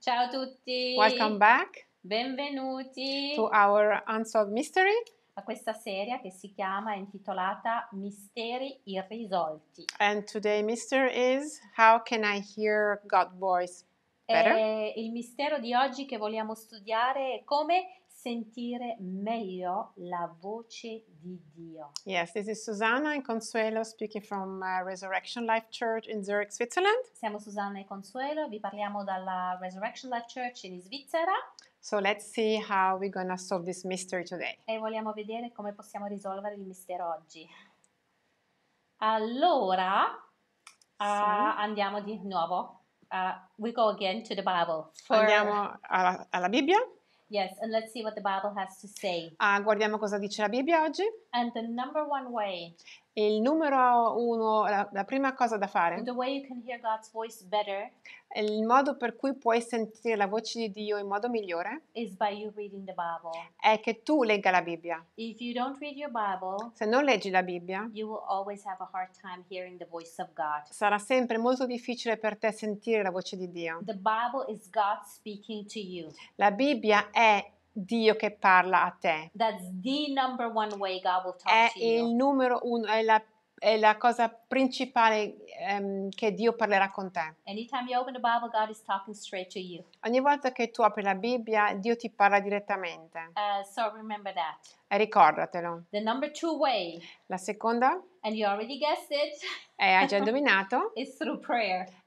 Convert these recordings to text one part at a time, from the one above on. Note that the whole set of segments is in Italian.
Ciao a tutti. Welcome back. Benvenuti. To our Unsolved Mystery. A questa serie che si chiama, è intitolata Misteri irrisolti. And today mystery is How can I hear God's voice? Better? E il mistero di oggi che vogliamo studiare è come sentire meglio la voce di Dio. Yes, this is Susanna and Consuelo speaking from uh, Resurrection Life Church in Zurich, Switzerland. Siamo Susanna e Consuelo, vi parliamo dalla Resurrection Life Church in Svizzera. So let's see how we're going to solve this mystery today. E vogliamo vedere come possiamo risolvere il mistero oggi. Allora, uh, andiamo di nuovo. Uh, we go again to the Bible. For... Andiamo alla, alla Bibbia. Yes, and let's see what the Bible has to say. Ah, guardiamo cosa dice la Bibbia oggi. And the number one way Il numero uno, la, la prima cosa da fare, better, il modo per cui puoi sentire la voce di Dio in modo migliore, è che tu legga la Bibbia. Bible, se non leggi la Bibbia, sarà sempre molto difficile per te sentire la voce di Dio. La Bibbia è Dio che parla a te. è il numero uno, è la è la cosa principale um, che Dio parlerà con te. Ogni volta che tu apri la Bibbia, Dio ti parla direttamente. Uh, so e ricordatelo. Way, la seconda? And you already guessed it. E hai già indovinato? It's through prayer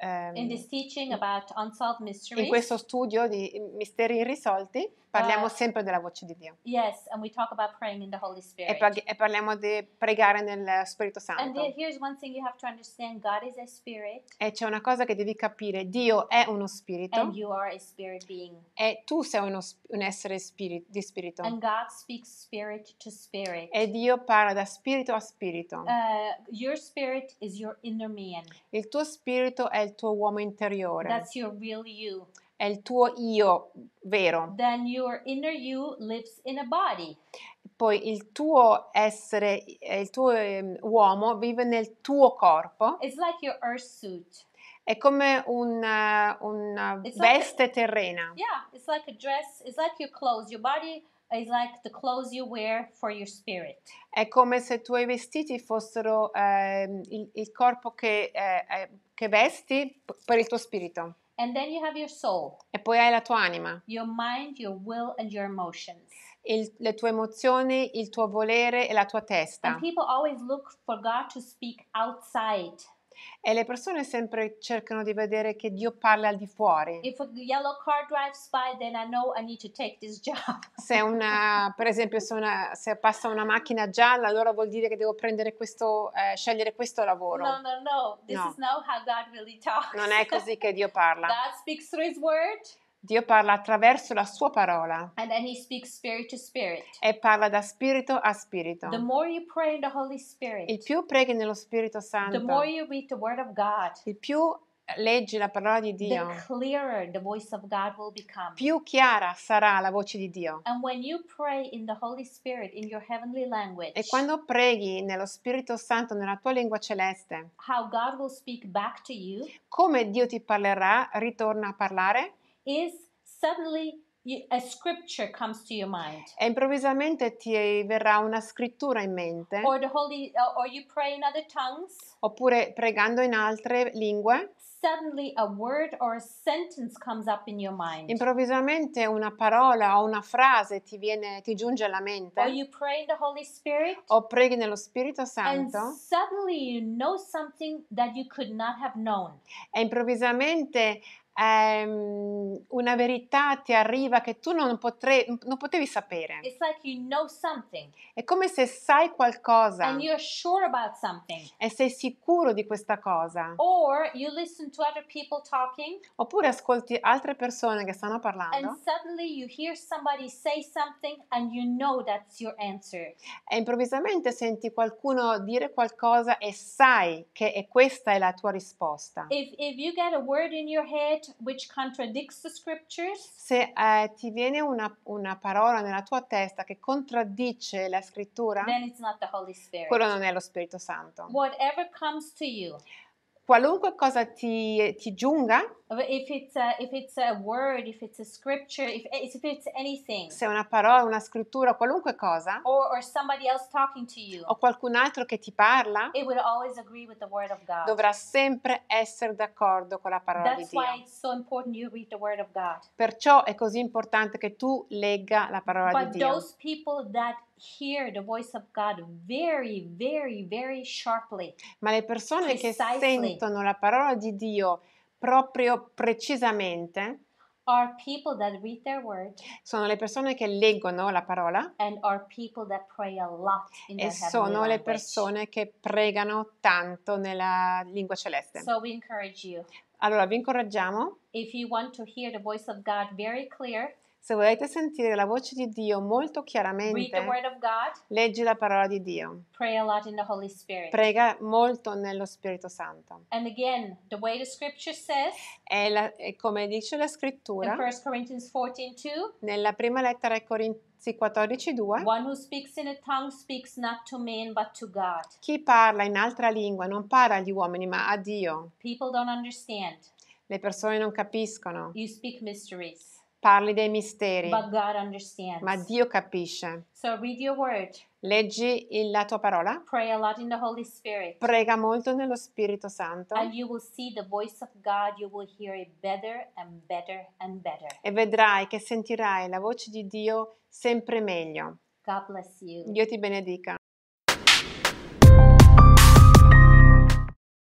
in ehm, this teaching about unsolved mysteries, in questo studio di misteri irrisolti, parliamo uh, sempre della voce di Dio. Yes, and we talk about in the Holy E, par- e parliamo di pregare nel Spirito Santo. E c'è una cosa che devi capire: Dio è uno spirito. And you are a spirit being. E tu sei uno, un essere spiri- di spirito. And God speaks spirit to spirit. E Dio parla da spirito a spirito. Uh, your spirit is your inner man. Il tuo spirito è è il tuo uomo interiore. That's your real you. È il tuo io vero. Then your inner you lives in a body. Poi il tuo essere, il tuo um, uomo vive nel tuo corpo. It's like your earth suit. È come una, eh, una veste like a, terrena. Yeah, it's like a dress, it's like your clothes. Your body Like È come se i tuoi vestiti fossero eh, il, il, corpo che, eh, eh che, vesti per il tuo spirito. E poi hai la tua anima. Your mind, your will and your emotions. Il, le tue emozioni, il tuo volere e la tua testa. And people always look for God to speak outside e le persone sempre cercano di vedere che Dio parla al di fuori. Se, una, esempio, se, una, se passa una macchina gialla, allora vuol dire che devo questo, eh, scegliere questo lavoro. No, no, no. no. Really non è così che Dio parla. God speaks through his word. Dio parla attraverso la sua parola. Spirit spirit. E parla da spirito a spirito. Spirit, il più preghi nello Spirito Santo, God, il più leggi la parola di Dio, più chiara sarà la voce di Dio. e quando preghi nello Spirito Santo nella tua lingua celeste, you, come Dio ti parlerà, ritorna a parlare is suddenly a scripture comes to your mind. E improvvisamente ti verrà una scrittura in mente. Or the holy, uh, or you pray in other tongues. Oppure pregando in altre lingue. Suddenly a word or a sentence comes up in your mind. Improvvisamente una parola o una frase ti, viene, ti giunge alla mente. Or you pray in the Holy Spirit. O preghi nello Spirito Santo. And suddenly you know something that you could not have known. E improvvisamente ehm, una verità ti arriva che tu non, potre, non potevi sapere. Like you know È come se sai qualcosa. Sure e sei sicuro di questa cosa. Talking, Oppure ascolti altre persone che stanno parlando. You know e improvvisamente senti qualcuno dire qualcosa e sai che è questa è la tua risposta. If, if you get a word in your head which contradicts the scriptures. Se eh, ti viene una, una, parola nella tua testa che contraddice la scrittura, then it's not the Holy quello non è lo Spirito Santo. Whatever comes to you qualunque cosa ti, ti giunga. Se è una parola, una scrittura, qualunque cosa. Or, or you, o qualcun altro che ti parla. Dovrà sempre essere d'accordo con la parola That's di Dio. So Perciò è così importante che tu legga la parola But di Dio hear the voice of God very, very, very sharply. Ma le persone che sentono la parola di Dio proprio precisamente sono le persone che leggono la parola e sono le persone che pregano tanto nella lingua celeste. So allora vi incoraggiamo. Clear, se volete sentire la voce di Dio molto chiaramente, God, leggi la parola di Dio. Prega molto nello Spirito Santo. Again, says, e, la, come dice la scrittura, 14, 2, nella prima lettera ai Corinzi 14:2 Chi parla in altra lingua non parla agli uomini ma a Dio. Le persone non capiscono. You speak mysteries. Parli dei misteri. But God understands. Ma Dio capisce. So read your word. Leggi la tua parola. Pray a lot in the Holy Spirit. Prega molto nello Spirito Santo. And you will see the voice of God, you will hear it better and better and better. E vedrai che sentirai la voce di Dio sempre meglio. God bless you. Dio ti benedica.